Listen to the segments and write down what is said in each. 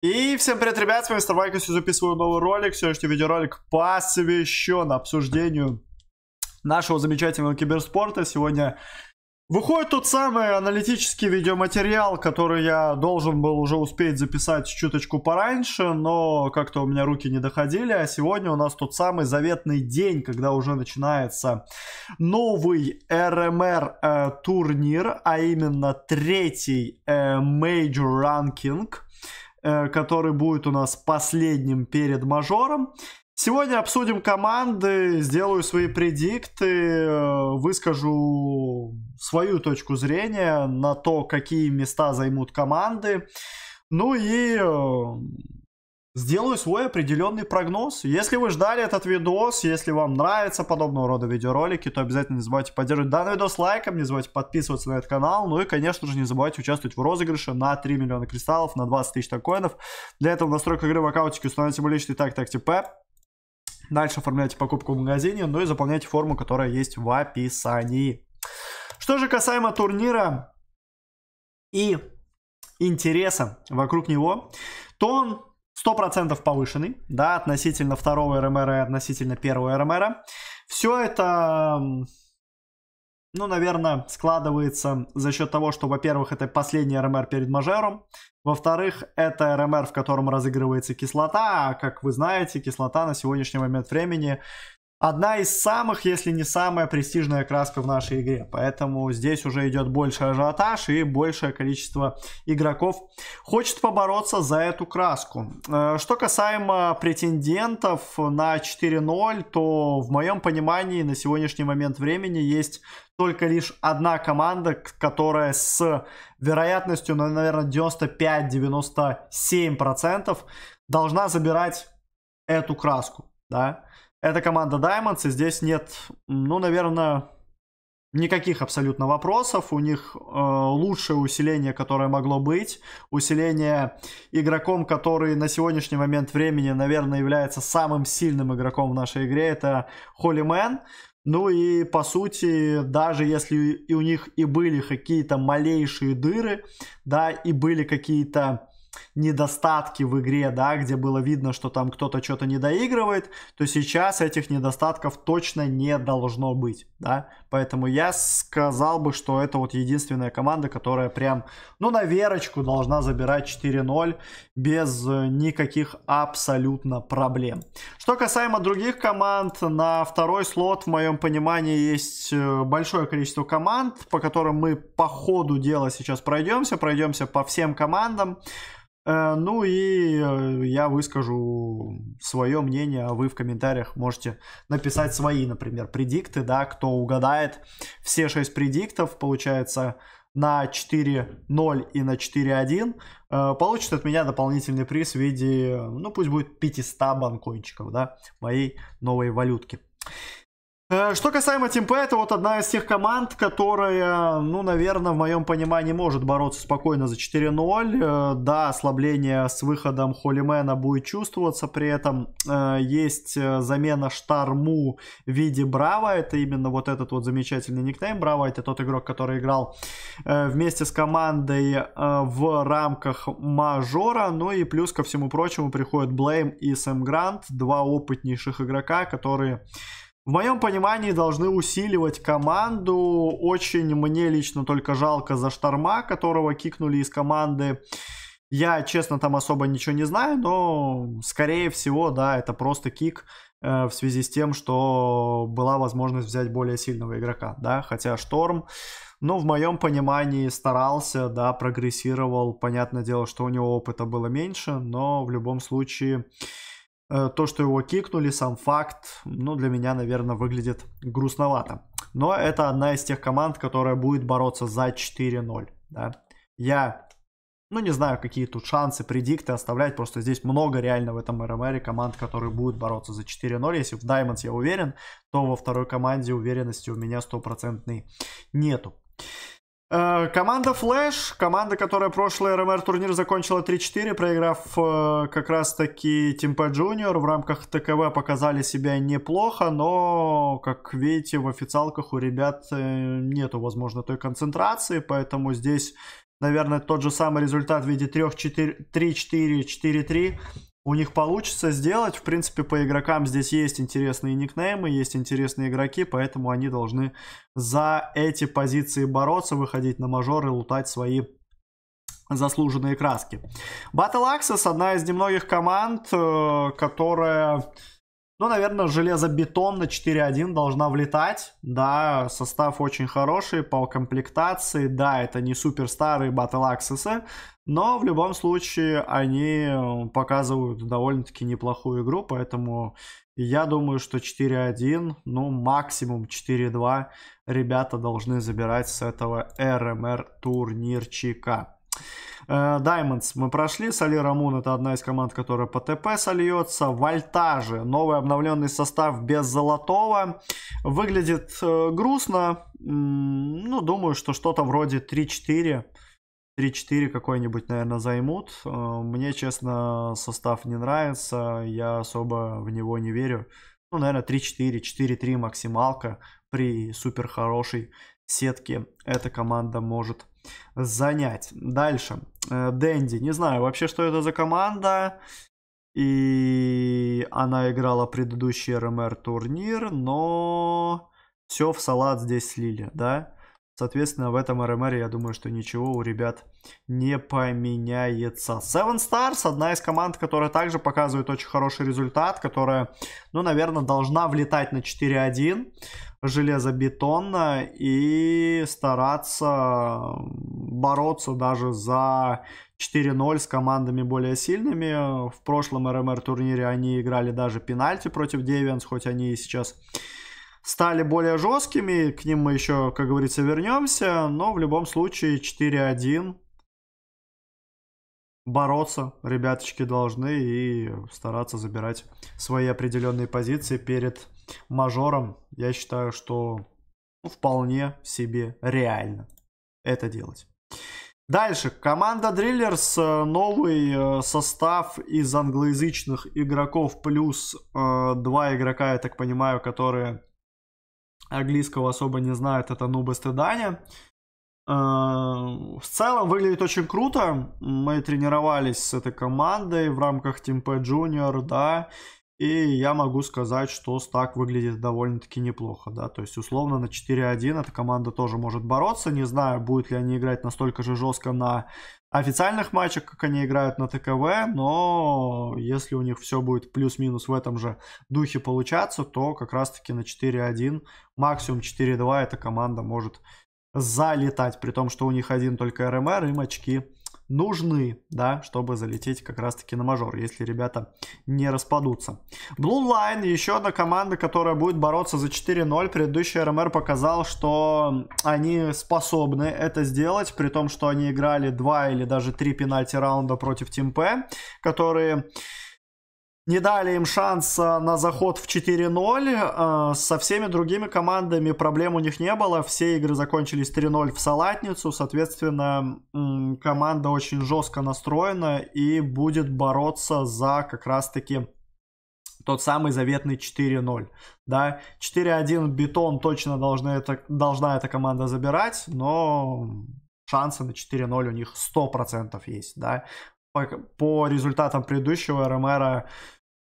И всем привет, ребят, с вами Старвайкос, я записываю новый ролик. Сегодняшний видеоролик посвящен обсуждению нашего замечательного киберспорта. Сегодня выходит тот самый аналитический видеоматериал, который я должен был уже успеть записать чуточку пораньше, но как-то у меня руки не доходили. А сегодня у нас тот самый заветный день, когда уже начинается новый РМР-турнир, эм э, а именно третий Мейджор э, Ранкинг. Ranking. Э, который будет у нас последним перед мажором. Сегодня обсудим команды, сделаю свои предикты, э, выскажу свою точку зрения на то, какие места займут команды. Ну и э, сделаю свой определенный прогноз. Если вы ждали этот видос, если вам нравятся подобного рода видеоролики, то обязательно не забывайте поддерживать данный видос лайком, не забывайте подписываться на этот канал, ну и, конечно же, не забывайте участвовать в розыгрыше на 3 миллиона кристаллов, на 20 тысяч токенов. Для этого настройка игры в аккаунтике установите мой личный так так типа Дальше оформляйте покупку в магазине, ну и заполняйте форму, которая есть в описании. Что же касаемо турнира и интереса вокруг него, то он 100% повышенный, да, относительно второго РМР и относительно первого РМР. Все это, ну, наверное, складывается за счет того, что, во-первых, это последний РМР перед Мажером, во-вторых, это РМР, в котором разыгрывается кислота, а, как вы знаете, кислота на сегодняшний момент времени одна из самых, если не самая престижная краска в нашей игре. Поэтому здесь уже идет больше ажиотаж и большее количество игроков хочет побороться за эту краску. Э, что касаемо претендентов на 4-0, то в моем понимании на сегодняшний момент времени есть только лишь одна команда, которая с вероятностью, ну, наверное, 95-97% должна забирать эту краску, да. Это команда Diamonds, и здесь нет, ну, наверное, никаких абсолютно вопросов. У них э, лучшее усиление, которое могло быть. Усиление игроком, который на сегодняшний момент времени, наверное, является самым сильным игроком в нашей игре. Это Холлимен. Ну и, по сути, даже если и у них и были какие-то малейшие дыры, да, и были какие-то недостатки в игре, да, где было видно, что там кто-то что-то не доигрывает, то сейчас этих недостатков точно не должно быть, да. Поэтому я сказал бы, что это вот единственная команда, которая прям, ну, на верочку должна забирать 4-0 без никаких абсолютно проблем. Что касаемо других команд, на второй слот, в моем понимании, есть э, большое количество команд, по которым мы по ходу дела сейчас пройдемся, пройдемся по всем командам. Э, ну и э, я выскажу свое мнение, а вы в комментариях можете написать свои, например, предикты, да, кто угадает все 6 предиктов, получается, на 4.0 и на 4.1 э, получит от меня дополнительный приз в виде, ну пусть будет 500 банкончиков, да, моей новой валютки. Э, что касаемо Тимпа, это вот одна из тех команд, которая, ну, наверное, в моем понимании может бороться спокойно за 4-0. Э, да, ослабление с выходом Холлимена будет чувствоваться, при этом э, есть замена Штарму в виде Браво, это именно вот этот вот замечательный никнейм Браво, это тот игрок, который играл вместе с командой в рамках Мажора, ну и плюс ко всему прочему приходят Блейм и Сэм Грант, два опытнейших игрока, которые в моем понимании, должны усиливать команду. Очень мне лично только жалко за Шторма, которого кикнули из команды. Я, честно, там особо ничего не знаю, но, скорее всего, да, это просто кик э, в связи с тем, что была возможность взять более сильного игрока, да, хотя Шторм, ну, в моем понимании старался, да, прогрессировал, понятное дело, что у него опыта было меньше, но в любом случае, Э, то, что его кикнули, сам факт, ну, для меня, наверное, выглядит грустновато. Но это одна из тех команд, которая будет бороться за 4-0, да. Я, ну, не знаю, какие тут шансы, предикты оставлять, просто здесь много реально в этом РМР команд, которые будут бороться за 4-0. Если в Diamonds я уверен, то во второй команде уверенности у меня стопроцентной нету. Э, команда Flash, команда, которая прошлый РМР-турнир закончила 3-4, проиграв э, как раз-таки Тимпа джуниор в рамках ТКВ показали себя неплохо, но, как видите, в официалках у ребят э, нету, возможно, той концентрации, поэтому здесь, наверное, тот же самый результат в виде 3-4-4-3 у них получится сделать. В принципе, по игрокам здесь есть интересные никнеймы, есть интересные игроки, поэтому они должны за эти позиции бороться, выходить на мажор и лутать свои заслуженные краски. Battle Axis одна из немногих команд, э, которая... Ну, наверное, железобетон на 4-1 должна влетать. Да, состав очень хороший по комплектации. Да, это не супер старые Battle Axes, но в любом случае они э, показывают довольно-таки неплохую игру, поэтому я думаю, что 4-1, ну максимум 4-2 ребята должны забирать с этого РМР эм турнирчика. Даймондс э, мы прошли, Соли Рамун это одна из команд, которая по ТП сольется. Вольтажи, новый обновленный состав без Золотого. Выглядит э, грустно, ну думаю, что что-то вроде 3-4 3-4 какой-нибудь, наверное, займут. Э, мне, честно, состав не нравится, я особо в него не верю. Ну, наверное, 3-4, 4-3 максималка при супер хорошей сетке эта команда может занять. Дальше. Э, Дэнди. Не знаю вообще, что это за команда. И она играла предыдущий РМР турнир, но все в салат здесь слили, да? Соответственно, в этом РМР, я думаю, что ничего у ребят не поменяется. Seven Stars, одна из команд, которая также показывает очень хороший результат, которая, ну, наверное, должна влетать на 4-1 железобетонно э, и стараться бороться даже за 4-0 с командами более сильными. В прошлом РМР турнире они играли даже пенальти против Девианс, хоть они и сейчас стали более жесткими. К ним мы еще, как говорится, вернемся. Но в любом случае 4-1. Бороться ребяточки должны и стараться забирать свои определенные позиции перед мажором. Я считаю, что ну, вполне себе реально это делать. Дальше. Команда Дриллерс. Э, новый э, состав из англоязычных игроков плюс э, два игрока, я так понимаю, которые Английского особо не знает, это Нубест и э, В целом выглядит очень круто. Мы тренировались с этой командой в рамках Team P Junior, да. И я могу сказать, что стак выглядит довольно-таки неплохо, да, то есть условно на 4-1 эта команда тоже может бороться, не знаю, будет ли они играть настолько же жестко на официальных матчах, как они играют на ТКВ, но если у них все будет плюс-минус в этом же духе получаться, то как раз-таки на 4-1, максимум 4-2 эта команда может залетать, при том, что у них один только РМР, им очки нужны, да, чтобы залететь как раз-таки на мажор, если ребята не распадутся. Blue Line, еще одна команда, которая будет бороться за 4-0. Предыдущий РМР показал, что они способны это сделать, при том, что они играли 2 или даже 3 пенальти раунда против Тимпе, которые не дали им шанса на заход в 4-0. Э, со всеми другими командами проблем у них не было. Все игры закончились 3-0 в Салатницу. Соответственно, команда очень жестко настроена и будет бороться за как раз-таки тот самый заветный 4-0. Да, 4-1 бетон точно должна эта, должна эта команда забирать, но шансы на 4-0 у них 100% есть, да по, по результатам предыдущего Ромеро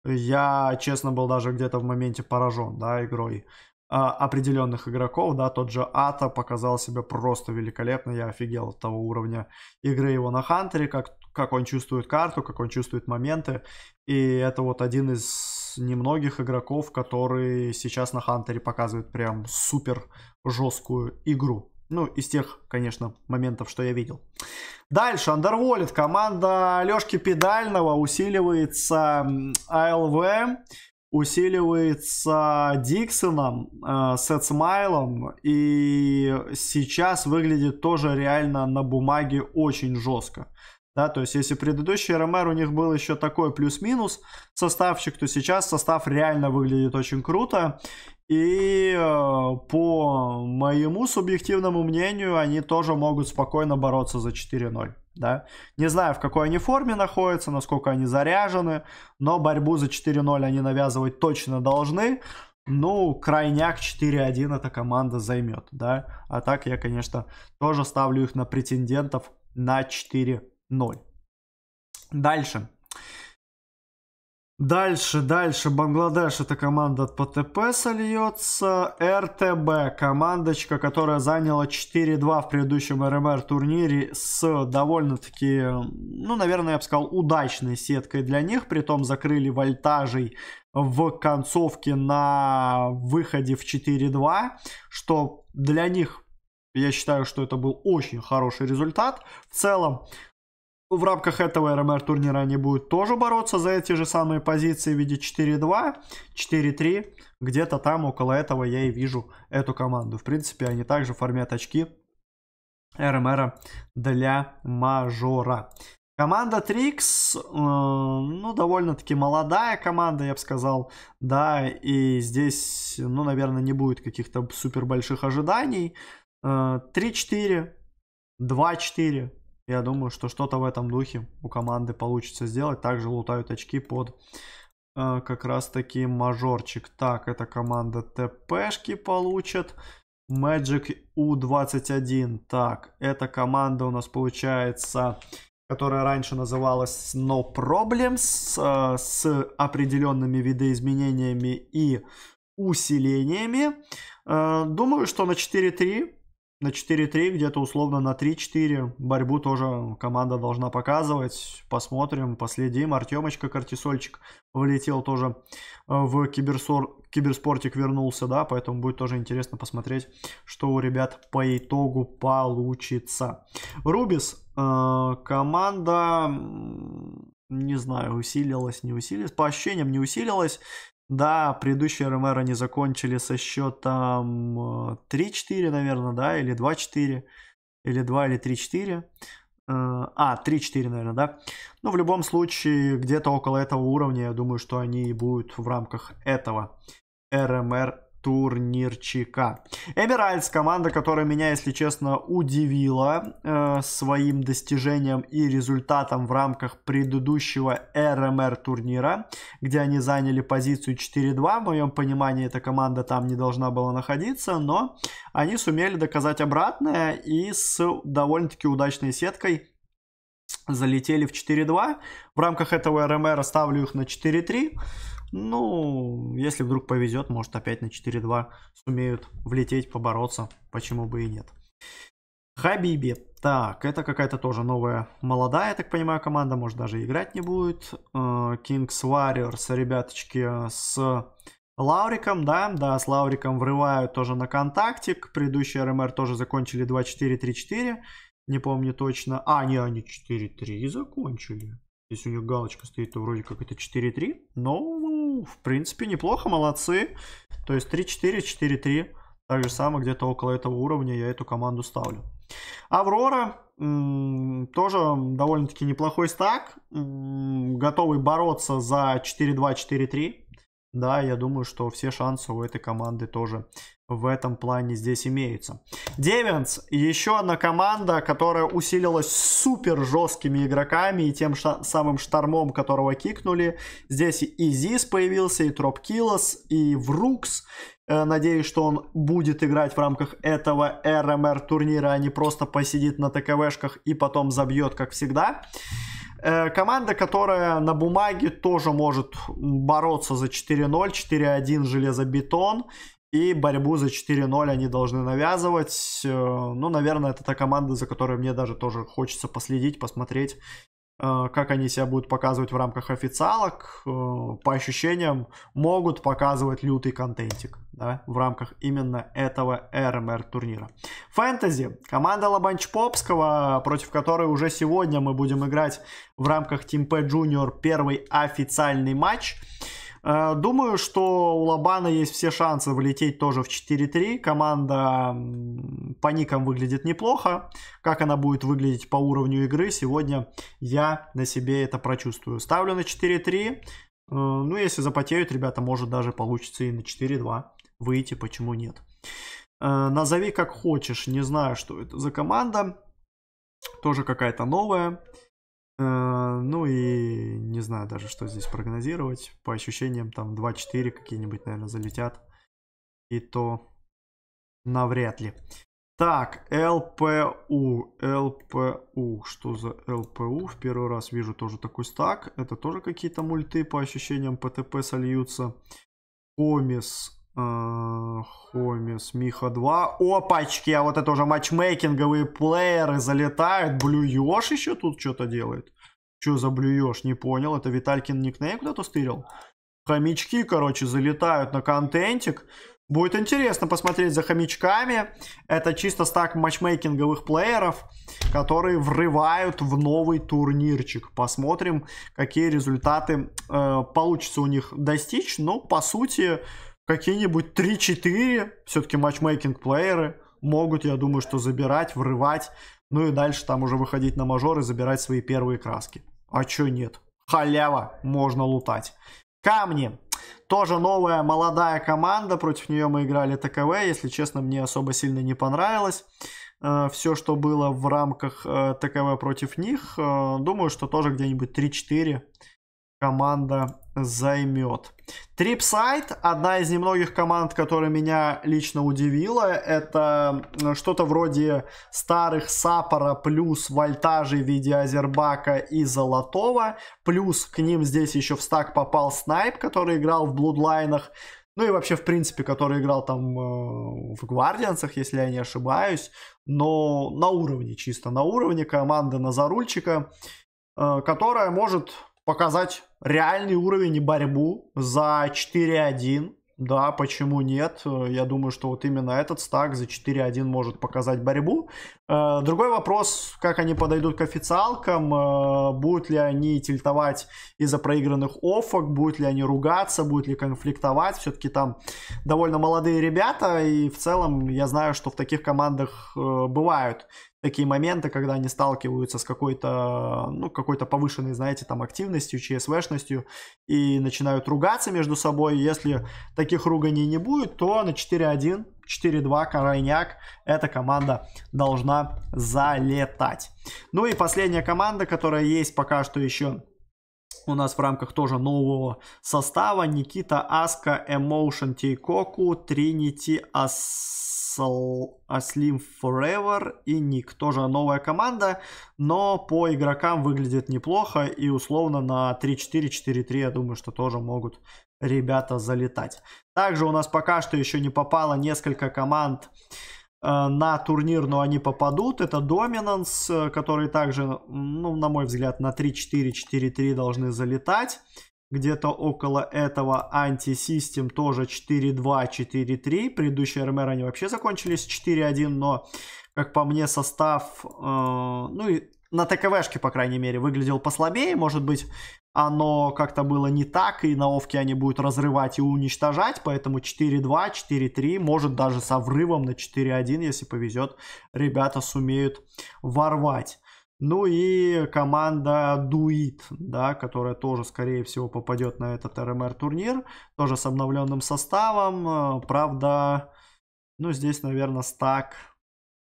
я, честно, был даже где-то в моменте поражен, да, игрой а, определенных игроков, да, тот же Ата показал себя просто великолепно, я офигел от того уровня игры его на Хантере, как, как он чувствует карту, как он чувствует моменты, и это вот один из немногих игроков, который сейчас на Хантере показывает прям супер жесткую игру. Ну, из тех, конечно, моментов, что я видел. Дальше, Underworld. Команда Лешки Педального усиливается АЛВ, усиливается Диксоном, э, Сетсмайлом. И сейчас выглядит тоже реально на бумаге очень жестко. Да, то есть, если предыдущий РМР у них был еще такой плюс-минус составчик, то сейчас состав реально выглядит очень круто. И э, по моему субъективному мнению, они тоже могут спокойно бороться за 4-0. Да? Не знаю, в какой они форме находятся, насколько они заряжены, но борьбу за 4-0 они навязывать точно должны. Ну, крайняк 4-1 эта команда займет, да. А так я, конечно, тоже ставлю их на претендентов на 4 0. Дальше. Дальше, дальше. Бангладеш это команда от ПТП сольется. РТБ, командочка, которая заняла 4-2 в предыдущем РМР турнире с довольно-таки, ну, наверное, я бы сказал, удачной сеткой для них. Притом закрыли вольтажей в концовке на выходе в 4-2, что для них я считаю, что это был очень хороший результат в целом в рамках этого РМР турнира они будут тоже бороться за эти же самые позиции в виде 4-2, 4-3. Где-то там около этого я и вижу эту команду. В принципе, они также формят очки РМР для мажора. Команда Трикс, э, ну, довольно-таки молодая команда, я бы сказал, да, и здесь, ну, наверное, не будет каких-то супер больших ожиданий. Э, 3-4, 2-4, я думаю, что что-то в этом духе у команды получится сделать. Также лутают очки под э, как раз таки мажорчик. Так, эта команда ТПшки получит. Magic U21. Так, эта команда у нас получается, которая раньше называлась No Problems, э, с определенными видоизменениями и усилениями. Э, думаю, что на 4-3 на 4-3, где-то условно на 3-4. Борьбу тоже команда должна показывать. Посмотрим, последим. Артемочка Кортисольчик вылетел тоже э, в киберсор... киберспортик, вернулся, да, поэтому будет тоже интересно посмотреть, что у ребят по итогу получится. Рубис, э, команда, не знаю, усилилась, не усилилась, по ощущениям не усилилась, да, предыдущие РМР они закончили со счетом 3-4, э, наверное, да, или 2-4, или 2 или 3-4. Э, а, 3-4, наверное, да. Но ну, в любом случае, где-то около этого уровня, я думаю, что они будут в рамках этого РМР турнирчика. Эмиральс, команда, которая меня, если честно, удивила э, своим достижением и результатом в рамках предыдущего РМР эм турнира, где они заняли позицию 4-2. В моем понимании, эта команда там не должна была находиться, но они сумели доказать обратное и с довольно-таки удачной сеткой залетели в 4-2. В рамках этого РМР ставлю их на 4-3. Ну, если вдруг повезет, может опять на 4-2 сумеют влететь, побороться. Почему бы и нет. Хабиби. Так, это какая-то тоже новая, молодая, я так понимаю, команда. Может, даже играть не будет. Э, Kings Warriors, ребяточки, с Лауриком, да, да, с Лауриком врывают тоже на контактик. Предыдущий РМР тоже закончили 2-4-3-4. Не помню точно. А, не, они 4-3 закончили. Здесь у них галочка стоит, то вроде как это 4-3. но ну, в принципе, неплохо, молодцы. То есть 3-4, 4-3. Так же самое, где-то около этого уровня я эту команду ставлю. Аврора тоже довольно-таки неплохой стак. Готовый бороться за 4-2, 4-3. Да, я думаю, что все шансы у этой команды тоже в этом плане здесь имеются. Девинс, еще одна команда, которая усилилась супер жесткими игроками и тем ша самым штормом, которого кикнули. Здесь и Зис появился, и Троп и Врукс. Э, надеюсь, что он будет играть в рамках этого РМР эм турнира, а не просто посидит на ТКВшках и потом забьет, как всегда. Э, команда, которая на бумаге тоже может бороться за 4-0, 4-1 железобетон. И борьбу за 4-0 они должны навязывать. Э, ну, наверное, это та команда, за которой мне даже тоже хочется последить, посмотреть, э, как они себя будут показывать в рамках официалок. Э, по ощущениям, могут показывать лютый контентик да, в рамках именно этого РМР-турнира. Эм Фэнтези. Команда Лабанч Попского, против которой уже сегодня мы будем играть в рамках Team P Junior первый официальный матч – Э, думаю, что у Лобана есть все шансы влететь тоже в 4-3. Команда по никам выглядит неплохо. Как она будет выглядеть по уровню игры, сегодня я на себе это прочувствую. Ставлю на 4-3. Э, ну, если запотеют, ребята, может даже получится и на 4-2 выйти, почему нет. Э, назови как хочешь, не знаю, что это за команда. Тоже какая-то новая. Э, ну и не знаю даже, что здесь прогнозировать. По ощущениям, там 2-4 какие-нибудь, наверное, залетят. И то навряд ли. Так, ЛПУ, ЛПУ, что за ЛПУ? В первый раз вижу тоже такой стак. Это тоже какие-то мульты по ощущениям ПТП сольются. Комис, Э, Хомис, Миха 2. Опачки, а вот это уже матчмейкинговые плееры залетают. Блюешь еще тут что-то делает? Что за блюешь? Не понял. Это Виталькин никнейм куда-то стырил? Хомячки, короче, залетают на контентик. Будет интересно посмотреть за хомячками. Это чисто стак матчмейкинговых плееров, которые врывают в новый турнирчик. Посмотрим, какие результаты э, получится у них достичь. Но, ну, по сути, какие-нибудь 3-4, все-таки матчмейкинг плееры могут, я думаю, что забирать, врывать, ну и дальше там уже выходить на мажор и забирать свои первые краски. А чё нет? Халява, можно лутать. Камни. Тоже новая молодая команда, против нее мы играли ТКВ, если честно, мне особо сильно не понравилось э, все, что было в рамках э, ТКВ против них. Э, думаю, что тоже где-нибудь 3-4 команда займет. Трипсайт, одна из немногих команд, которая меня лично удивила, это э, что-то вроде старых Сапора плюс Вольтажи в виде Азербака и Золотого, плюс к ним здесь еще в стак попал Снайп, который играл в Блудлайнах, ну и вообще, в принципе, который играл там э, в Гвардианцах, если я не ошибаюсь, но на уровне чисто, на уровне команды Назарульчика, э, которая может показать реальный уровень и борьбу за 4-1. Да, почему нет? Я думаю, что вот именно этот стак за 4-1 может показать борьбу. Э, другой вопрос, как они подойдут к официалкам, э, будут ли они тильтовать из-за проигранных офок, будут ли они ругаться, будут ли конфликтовать. Все-таки там довольно молодые ребята, и в целом я знаю, что в таких командах э, бывают такие моменты, когда они сталкиваются с какой-то, ну, какой-то повышенной, знаете, там, активностью, ЧСВшностью, и начинают ругаться между собой. Если таких руганий не будет, то на 4-1 4-2 Крайняк. Эта команда должна залетать. Ну и последняя команда, которая есть пока что еще у нас в рамках тоже нового состава. Никита Аска, Emotion Тейкоку, Trinity Ас... Castle, Aslim а Forever и Ник. Тоже новая команда, но по игрокам выглядит неплохо. И условно на 3-4-4-3, я думаю, что тоже могут ребята залетать. Также у нас пока что еще не попало несколько команд э, на турнир, но они попадут. Это Доминанс, э, который также, ну, на мой взгляд, на 3-4-4-3 должны залетать где-то около этого антисистем тоже 4-2, 4-3. Предыдущие РМР они вообще закончились 4-1, но, как по мне, состав, э, ну и на ТКВшке, по крайней мере, выглядел послабее, может быть, оно как-то было не так, и на Овке они будут разрывать и уничтожать, поэтому 4-2, 4-3, может даже со врывом на 4-1, если повезет, ребята сумеют ворвать. Ну и команда Дуит, да, которая тоже, скорее всего, попадет на этот РМР-турнир, тоже с обновленным составом. Э, правда, ну здесь, наверное, стак,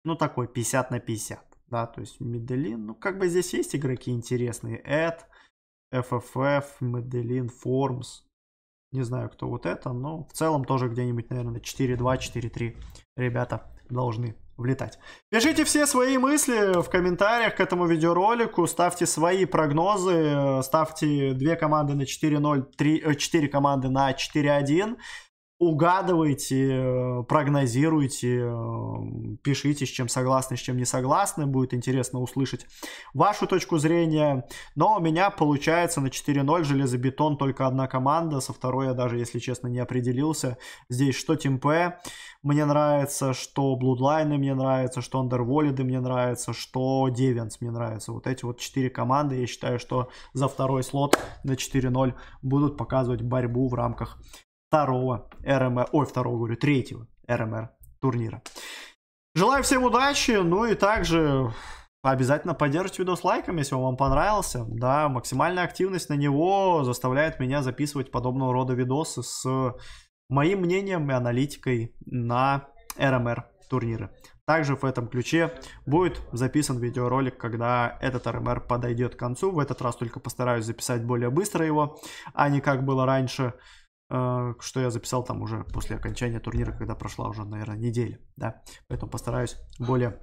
ну такой 50 на 50, да, то есть Меделин, ну как бы здесь есть игроки интересные. Эд, FFF, Меделин, Формс, не знаю, кто вот это, но в целом тоже где-нибудь, наверное, 4-2, 4-3 ребята должны влетать. Пишите все свои мысли в комментариях к этому видеоролику, ставьте свои прогнозы, э, ставьте две команды на 4-0, 4 э, команды на 4-1 угадывайте, э, прогнозируйте, э, пишите, с чем согласны, с чем не согласны. Будет интересно услышать вашу точку зрения. Но у меня получается на 4-0 железобетон только одна команда. Со второй я даже, если честно, не определился. Здесь что Тимп. мне нравится, что Bloodline мне нравится, что Underworld мне нравится, что Девенс мне нравится. Вот эти вот 4 команды, я считаю, что за второй слот на 4-0 будут показывать борьбу в рамках второго РМР, ой, второго говорю, третьего РМР турнира. Желаю всем удачи, ну и также обязательно поддержите видос лайком, если он вам понравился. Да, максимальная активность на него заставляет меня записывать подобного рода видосы с моим мнением и аналитикой на РМР турниры. Также в этом ключе будет записан видеоролик, когда этот РМР подойдет к концу. В этот раз только постараюсь записать более быстро его, а не как было раньше. Э, что я записал там уже после окончания турнира, когда прошла уже, наверное, неделя, да. Поэтому постараюсь более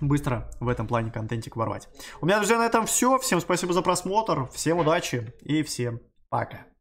быстро в этом плане контентик ворвать. У меня, друзья, на этом все. Всем спасибо за просмотр, всем удачи и всем пока.